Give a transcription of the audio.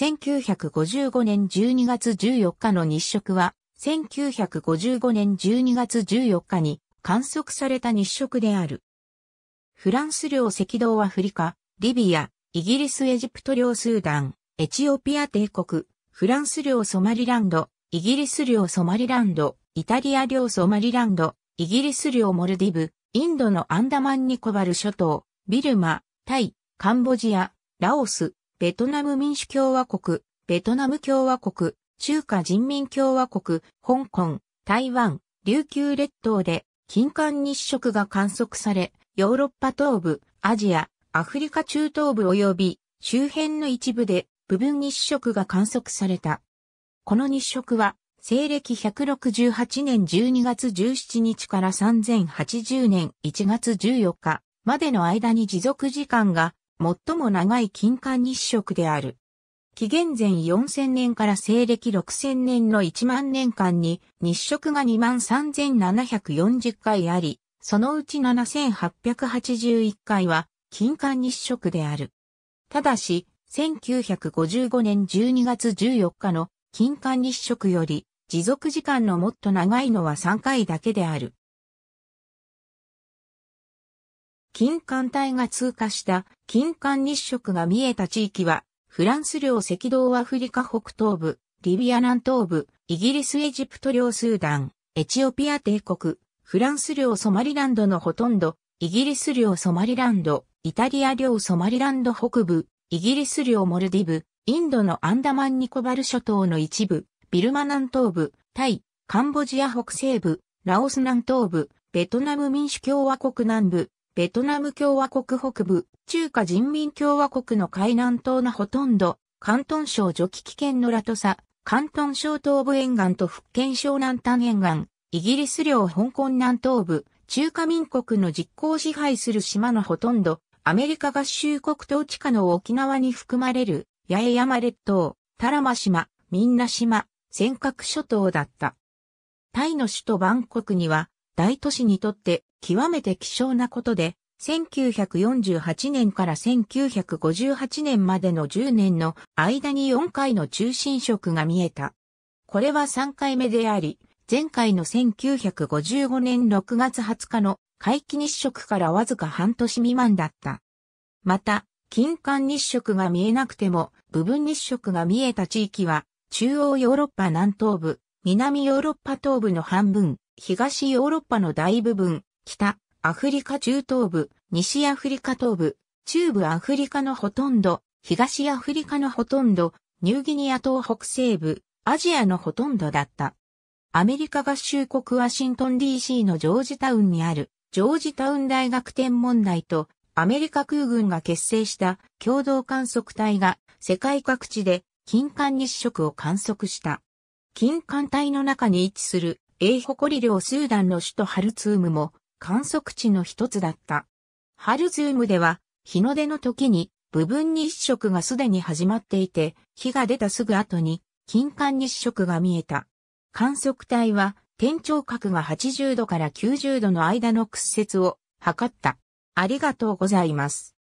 1955年12月14日の日食は、1955年12月14日に観測された日食である。フランス領赤道アフリカ、リビア、イギリスエジプト領スーダン、エチオピア帝国、フランス領ソマリランド、イギリス領ソマリランド、イタリア領ソマリランド、イギリス領モルディブ、インドのアンダマンニコバル諸島、ビルマ、タイ、カンボジア、ラオス、ベトナム民主共和国、ベトナム共和国、中華人民共和国、香港、台湾、琉球列島で金環日食が観測され、ヨーロッパ東部、アジア、アフリカ中東部及び周辺の一部で部分日食が観測された。この日食は西暦168年12月17日から3080年1月14日までの間に持続時間が最も長い金環日食である。紀元前4000年から西暦6000年の1万年間に日食が23,740回あり、そのうち7,881回は金環日食である。ただし、1955年12月14日の金環日食より持続時間のもっと長いのは3回だけである。金環帯が通過した金環日食が見えた地域は、フランス領赤道アフリカ北東部、リビア南東部、イギリスエジプト領スーダン、エチオピア帝国、フランス領ソマリランドのほとんど、イギリス領ソマリランド、イタリア領ソマリランド北部、イギリス領モルディブ、インドのアンダマンニコバル諸島の一部、ビルマ南東部、タイ、カンボジア北西部、ラオス南東部、ベトナム民主共和国南部、ベトナム共和国北部、中華人民共和国の海南島のほとんど、広東省除危危険のラトサ、広東省東部沿岸と福建省南端沿岸、イギリス領香港南東部、中華民国の実効支配する島のほとんど、アメリカ合衆国統治下の沖縄に含まれる、八重山列島、多良間島、ンナ島、尖閣諸島だった。タイの首都バンコクには、大都市にとって極めて希少なことで、1948年から1958年までの10年の間に4回の中心色が見えた。これは3回目であり、前回の1955年6月20日の回帰日食からわずか半年未満だった。また、金間日食が見えなくても、部分日食が見えた地域は、中央ヨーロッパ南東部、南ヨーロッパ東部の半分、東ヨーロッパの大部分、北、アフリカ中東部、西アフリカ東部、中部アフリカのほとんど、東アフリカのほとんど、ニューギニア島北西部、アジアのほとんどだった。アメリカ合衆国ワシントン DC のジョージタウンにある、ジョージタウン大学天文台と、アメリカ空軍が結成した共同観測隊が、世界各地で金環日食を観測した。金環帯の中に位置する、英誇り領スーダンの首都ハルツームも、観測地の一つだった。ハルズームでは、日の出の時に部分日食がすでに始まっていて、日が出たすぐ後に金環日食が見えた。観測隊は天頂角が80度から90度の間の屈折を測った。ありがとうございます。